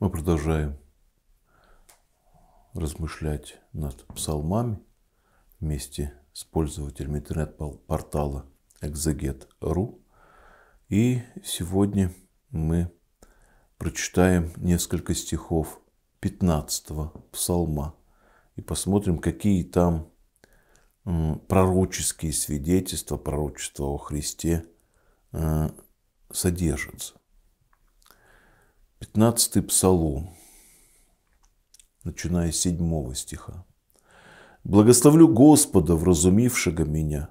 Мы продолжаем размышлять над псалмами вместе с пользователем интернет-портала exeget.ru. И сегодня мы прочитаем несколько стихов 15-го псалма и посмотрим, какие там пророческие свидетельства, пророчества о Христе э, содержатся. 15 псалом, начиная с 7 стиха. «Благословлю Господа, вразумившего меня.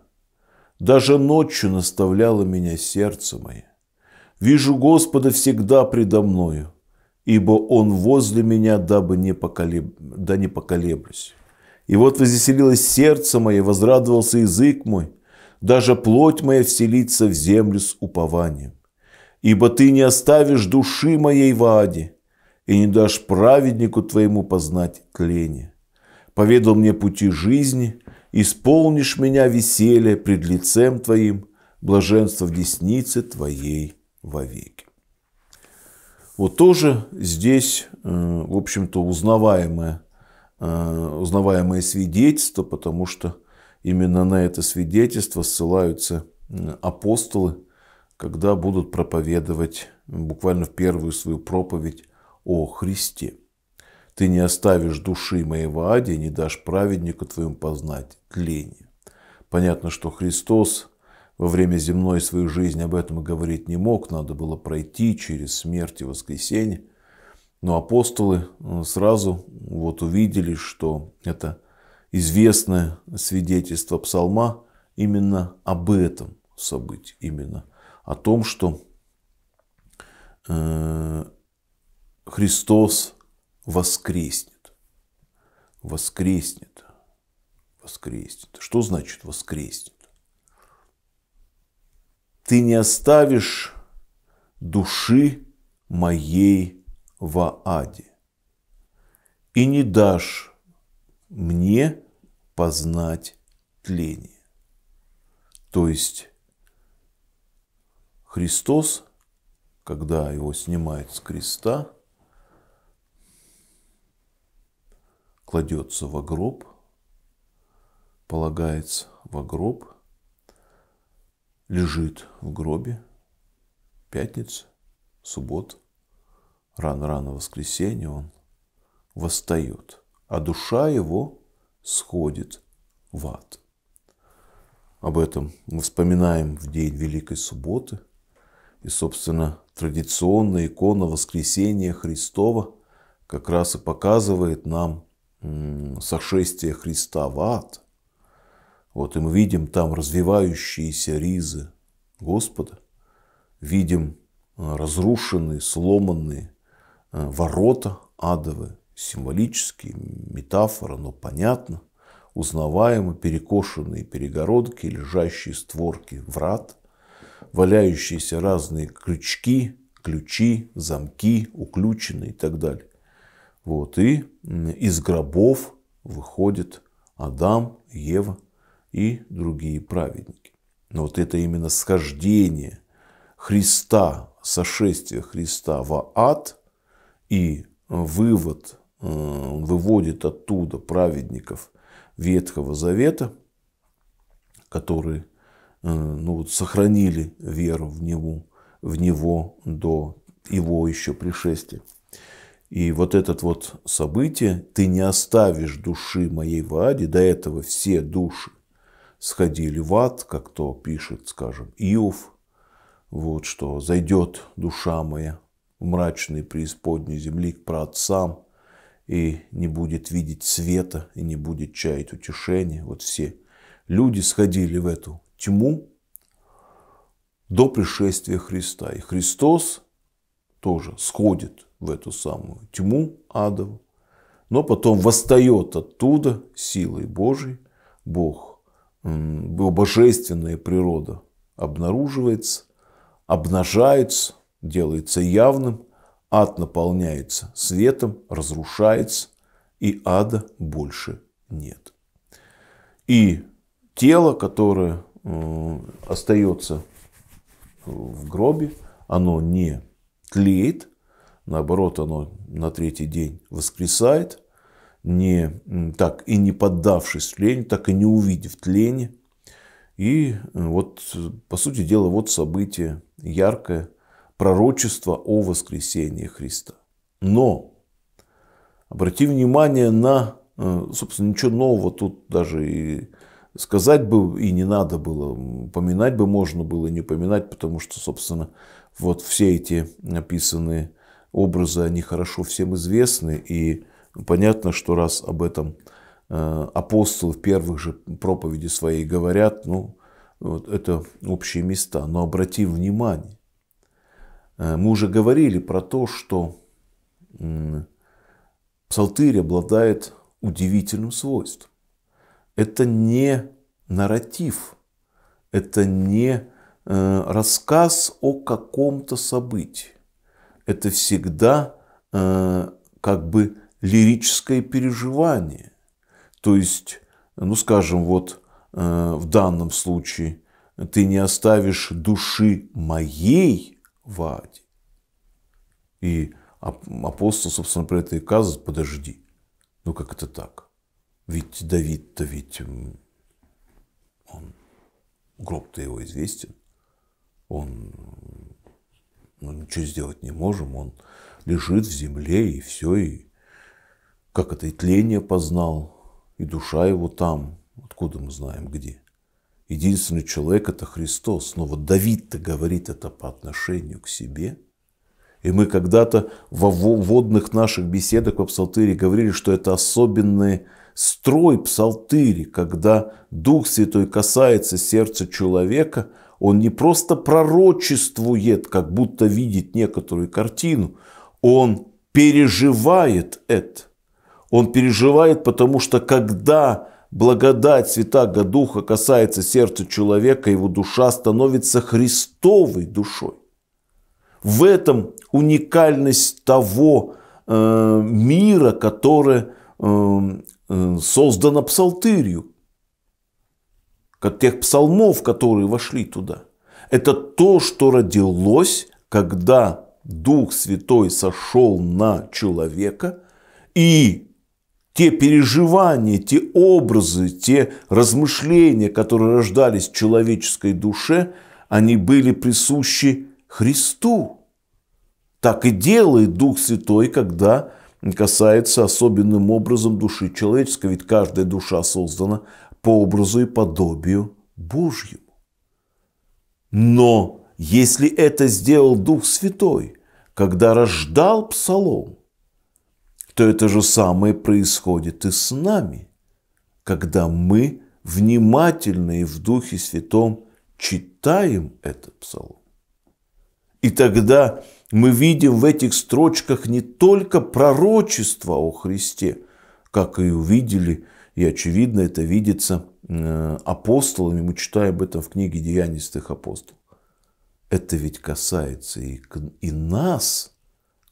Даже ночью наставляло меня сердце мое. Вижу Господа всегда предо мною, ибо Он возле меня, дабы не поколеб... да не поколеблюсь. И вот возеселилось сердце мое, возрадовался язык мой, даже плоть моя вселится в землю с упованием ибо ты не оставишь души моей в аде, и не дашь праведнику твоему познать тление. Поведал мне пути жизни, исполнишь меня веселье пред лицем твоим, блаженство в деснице твоей вовеки. Вот тоже здесь, э, в общем-то, узнаваемое, э, узнаваемое свидетельство, потому что именно на это свидетельство ссылаются э, апостолы, когда будут проповедовать буквально в первую свою проповедь о Христе. Ты не оставишь души моей в аде, не дашь праведнику твоему познать тление. Понятно, что Христос во время земной своей жизни об этом говорить не мог, надо было пройти через смерть и воскресенье. Но апостолы э, сразу вот увидели, что это известное свидетельство псалма именно об этом событии, именно о том, что э, Христос воскреснет. Воскреснет. Воскреснет. Что значит воскреснет? Ты не оставишь души моей в аде и не дашь мне познать тление. То есть Христос, когда его снимает с креста, кладется во гроб, полагается во гроб, лежит в гробе, пятница, суббот, рано-рано воскресенье он восстает, а душа его сходит в ад. Об этом мы вспоминаем в день Великой Субботы, и, собственно, традиционная икона воскресения Христова как раз и показывает нам сошествие Христа в ад. Вот и мы видим там развивающиеся ризы Господа, видим э, разрушенные, сломанные э, ворота адовые, символические, метафора, но понятно, узнаваемо перекошенные перегородки, лежащие створки врат – валяющиеся разные крючки, ключи, замки, уключенные и так далее. Вот, и из гробов выходит Адам, Ева и другие праведники. Но вот это именно схождение Христа, сошествие Христа в ад и вывод, он э, выводит оттуда праведников Ветхого Завета, которые Э, ну, вот, сохранили веру в Него, в Него до Его еще пришествия. И вот это вот событие, ты не оставишь души моей в аде, до этого все души сходили в ад, как то пишет, скажем, Иов, вот что зайдет душа моя в мрачные преисподней земли к праотцам, и не будет видеть света, и не будет чаять утешения. Вот все люди сходили в эту тьму до пришествия Христа. И Христос тоже сходит в эту самую тьму адову, но потом восстает оттуда силой Божией, Бог, его божественная природа обнаруживается, обнажается, делается явным, ад наполняется светом, разрушается, и ада больше нет. И тело, которое Э, остается в гробе, оно не тлеет, наоборот, оно на третий день воскресает, не, так и не поддавшись тлению, так и не увидев тлени. И э, вот, по сути дела, вот событие яркое, пророчество о воскресении Христа. Но обрати внимание на, э, собственно, ничего нового тут даже и сказать бы и не надо было, поминать бы можно было, не упоминать потому что, собственно, вот все эти написанные образы, они хорошо всем известны, и понятно, что раз об этом э, апостолы в первых же проповеди своей говорят, ну, вот это общие места, но обратим внимание, э, мы уже говорили про то, что псалтырь обладает удивительным свойством это не нарратив, это не э, рассказ о каком-то событии. Это всегда э, как бы лирическое переживание. То есть, ну скажем, вот э, в данном случае ты не оставишь души моей в аде. И апостол, собственно, про это и казывает, подожди. Ну как это так? Ведь Давид-то ведь он, гроб-то его известен, он мы ну, ничего сделать не можем, он лежит в земле и все, и как это и тление познал, и душа его там, откуда мы знаем где. Единственный человек – это Христос. Но вот Давид-то говорит это по отношению к себе – и мы когда-то во водных наших беседах по псалтыре говорили, что это особенный строй псалтыри, когда Дух Святой касается сердца человека, он не просто пророчествует, как будто видит некоторую картину, он переживает это. Он переживает, потому что когда благодать Святаго Духа касается сердца человека, его душа становится Христовой душой. В этом уникальность того э, мира, который э, э создано псалтырью, тех псалмов, которые вошли туда. Это то, что родилось, когда Дух Святой сошел на человека, и те переживания, те образы, те размышления, которые рождались в человеческой душе, они были присущи Христу. Так и делает Дух Святой, когда касается особенным образом души человеческой, ведь каждая душа создана по образу и подобию Божьему. Но если это сделал Дух Святой, когда рождал псалом, то это же самое происходит и с нами, когда мы внимательно и в Духе Святом читаем этот псалом. И тогда мы видим в этих строчках не только пророчество о Христе, как и увидели, и очевидно это видится э, апостолами, мы читаем об этом в книге «Деянистых апостолов». Это ведь касается и, и нас,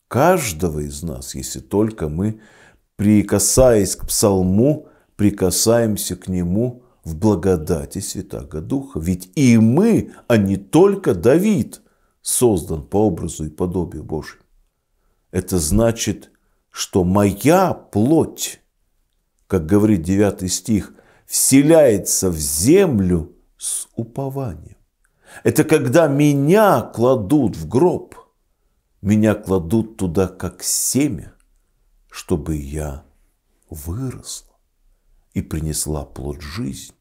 каждого из нас, если только мы, прикасаясь к псалму, прикасаемся к нему в благодати Святаго Духа. Ведь и мы, а не только Давид – создан по образу и подобию Божьему. Это значит, что моя плоть, как говорит 9 стих, вселяется в землю с упованием. Это когда меня кладут в гроб, меня кладут туда как семя, чтобы я выросла и принесла плод жизни.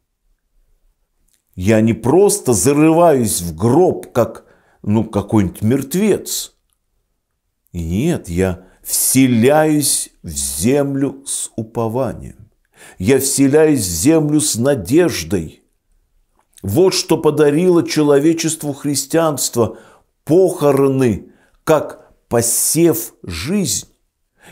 Я не просто зарываюсь в гроб, как ну, какой-нибудь мертвец. нет, я вселяюсь в землю с упованием. Я вселяюсь в землю с надеждой. Вот что подарило человечеству христианство – похороны, как посев жизнь.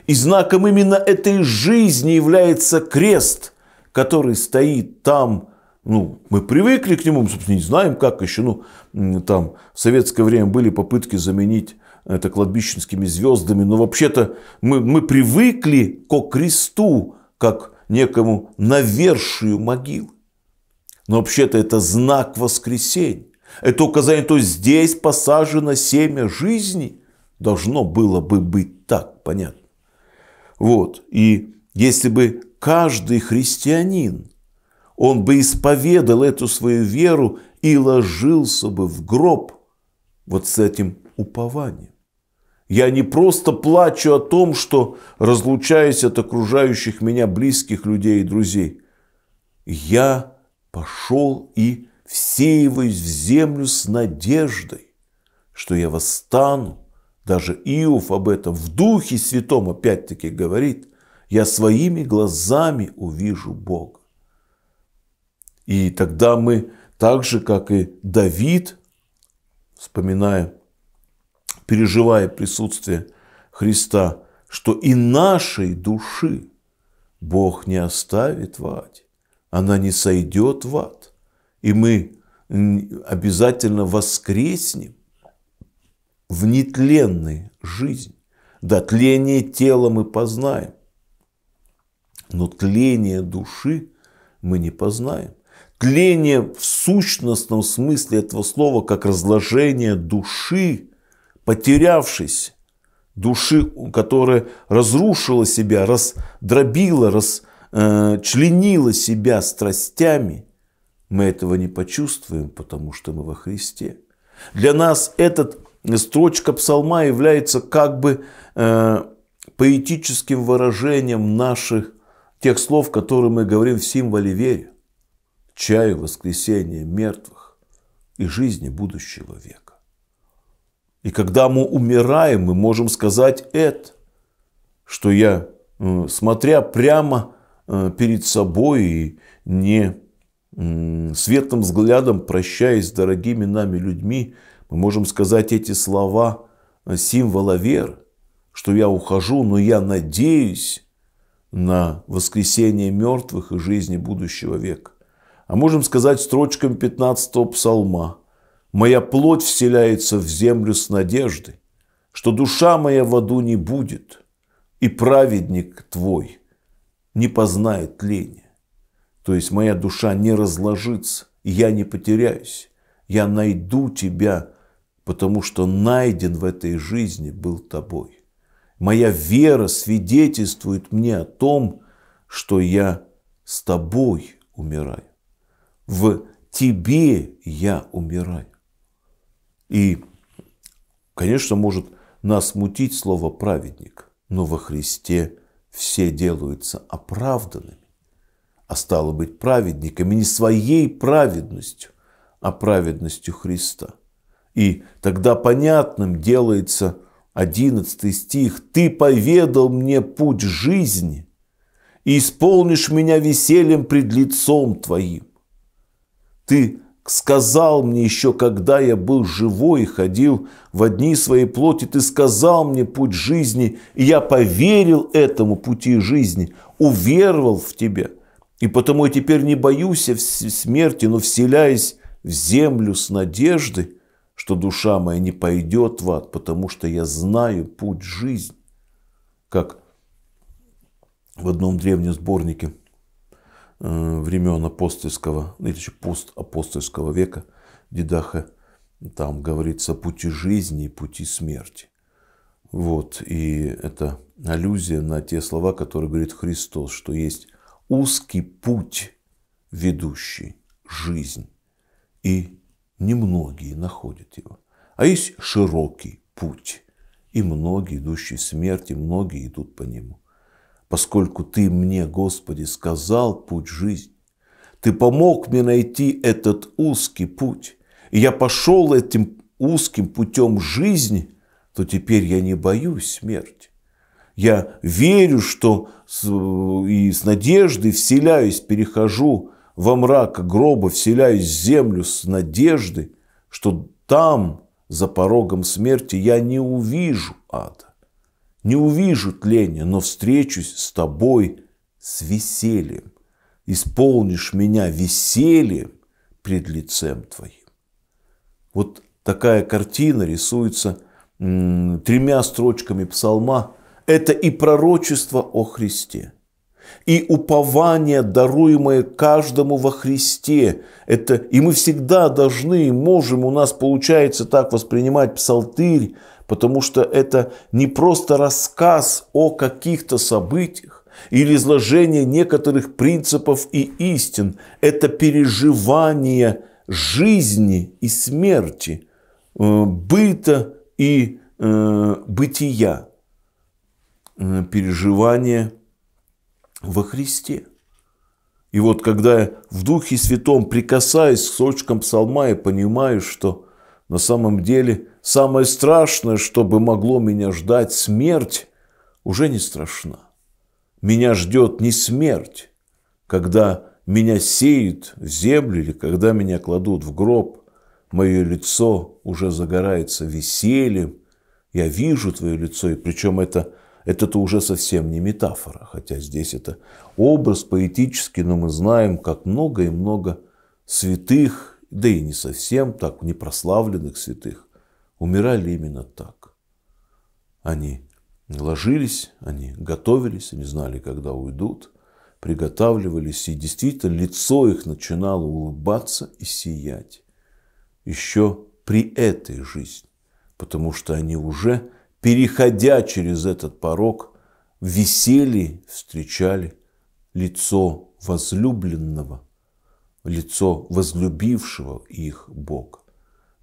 И знаком именно этой жизни является крест, который стоит там – ну, мы привыкли к нему, мы, собственно, не знаем, как еще, ну, там, в советское время были попытки заменить это кладбищенскими звездами, но вообще-то мы, мы привыкли к кресту, как некому навершию могил. Но вообще-то это знак воскресения. Это указание, то здесь посажено семя жизни. Должно было бы быть так, понятно. Вот. И если бы каждый христианин он бы исповедал эту свою веру и ложился бы в гроб вот с этим упованием. Я не просто плачу о том, что разлучаюсь от окружающих меня близких людей и друзей. Я пошел и всеиваюсь в землю с надеждой, что я восстану. Даже Иов об этом в Духе Святом опять-таки говорит. Я своими глазами увижу Бога. И тогда мы так же, как и Давид, вспоминая, переживая присутствие Христа, что и нашей души Бог не оставит в аде, она не сойдет в ад, и мы обязательно воскреснем в нетленной жизни. Да, тление тела мы познаем, но тление души мы не познаем. Тление в сущностном смысле этого слова, как разложение души, потерявшись, души, которая разрушила себя, раздробила, расчленила э, себя страстями, мы этого не почувствуем, потому что мы во Христе. Для нас этот строчка псалма является как бы э, поэтическим выражением наших тех слов, которые мы говорим в символе веры чаю воскресения мертвых и жизни будущего века. И когда мы умираем, мы можем сказать это, что я, э, смотря прямо э, перед собой и не светлым взглядом, прощаясь с дорогими нами людьми, мы можем сказать эти слова э, символа веры, что я ухожу, но я надеюсь на воскресение мертвых и жизни будущего века а можем сказать строчкам 15-го псалма. «Моя плоть вселяется в землю с надеждой, что душа моя в аду не будет, и праведник твой не познает лени». То есть моя душа не разложится, и я не потеряюсь. Я найду тебя, потому что найден в этой жизни был тобой. Моя вера свидетельствует мне о том, что я с тобой умираю в тебе я умираю. И, конечно, может нас смутить слово праведник, но во Христе все делаются оправданными, а стало быть праведниками не своей праведностью, а праведностью Христа. И тогда понятным делается 11 стих «Ты поведал мне путь жизни, и исполнишь меня весельем пред лицом Твоим». Ты сказал мне еще, когда я был живой и ходил в одни своей плоти, ты сказал мне путь жизни, и я поверил этому пути жизни, уверовал в тебя. И потому я теперь не боюсь смерти, но вселяясь в землю с надеждой, что душа моя не пойдет в ад, потому что я знаю путь жизни. Как в одном древнем сборнике – Э, времен апостольского, ну, или еще постапостольского века Дидаха, там говорится пути жизни и пути смерти. Вот, и это аллюзия на те слова, которые говорит Христос, что есть узкий путь, ведущий жизнь, и немногие находят его. А есть широкий путь, и многие, идущие и многие идут по нему поскольку Ты мне, Господи, сказал путь жизни. Ты помог мне найти этот узкий путь, и я пошел этим узким путем жизни, то теперь я не боюсь смерти. Я верю, что и с надеждой вселяюсь, перехожу во мрак гроба, вселяюсь в землю с надеждой, что там, за порогом смерти, я не увижу ада. Не увижу тления, но встречусь с тобой с весельем. Исполнишь меня весельем пред лицем твоим. Вот такая картина рисуется тремя строчками псалма. Это и пророчество о Христе, и упование, даруемое каждому во Христе. Это, и мы всегда должны и можем, у нас получается так воспринимать псалтырь, потому что это не просто рассказ о каких-то событиях или изложение некоторых принципов и истин, это переживание жизни и смерти, э, быта и э, бытия, э, переживание во Христе. И вот когда я в Духе Святом прикасаюсь к строчкам псалма и понимаю, что на самом деле Самое страшное, что бы могло меня ждать, смерть, уже не страшна. Меня ждет не смерть, когда меня сеют в землю или когда меня кладут в гроб. Мое лицо уже загорается весельем. Я вижу твое лицо, и причем это это-то уже совсем не метафора, хотя здесь это образ поэтический, но мы знаем, как много и много святых, да и не совсем так, непрославленных святых, умирали именно так. Они ложились, они готовились, они знали, когда уйдут, приготавливались, и действительно лицо их начинало улыбаться и сиять. Еще при этой жизни, потому что они уже, переходя через этот порог, в встречали лицо возлюбленного, лицо возлюбившего их Бога.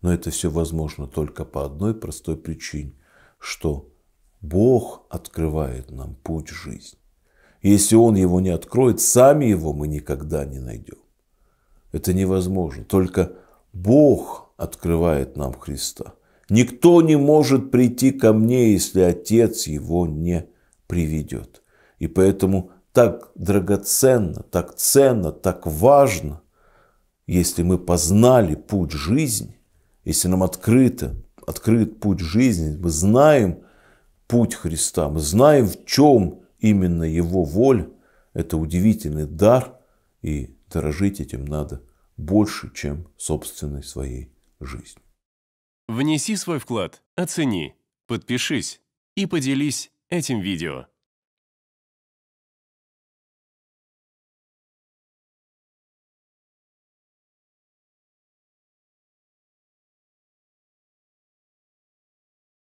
Но это все возможно только по одной простой причине, что Бог открывает нам путь жизни. Если Он его не откроет, сами его мы никогда не найдем. Это невозможно. Только Бог открывает нам Христа. Никто не может прийти ко мне, если Отец его не приведет. И поэтому так драгоценно, так ценно, так важно, если мы познали путь жизни, если нам открыто, открыт путь жизни, мы знаем путь Христа, мы знаем, в чем именно Его воля, это удивительный дар, и дорожить этим надо больше, чем собственной своей жизнью. Внеси свой вклад, оцени, подпишись и поделись этим видео.